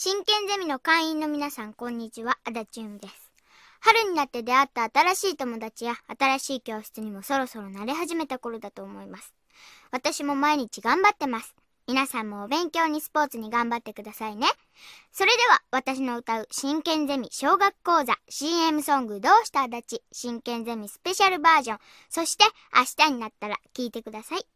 真剣ゼミの会員の皆さん、こんにちは。あだちゅんです。春になって出会った新しい友達や新しい教室にもそろそろ慣れ始めた頃だと思います。私も毎日頑張ってます。皆さんもお勉強にスポーツに頑張ってくださいね。それでは、私の歌う真剣ゼミ小学講座 CM ソングどうしたあだち真剣ゼミスペシャルバージョン、そして明日になったら聴いてください。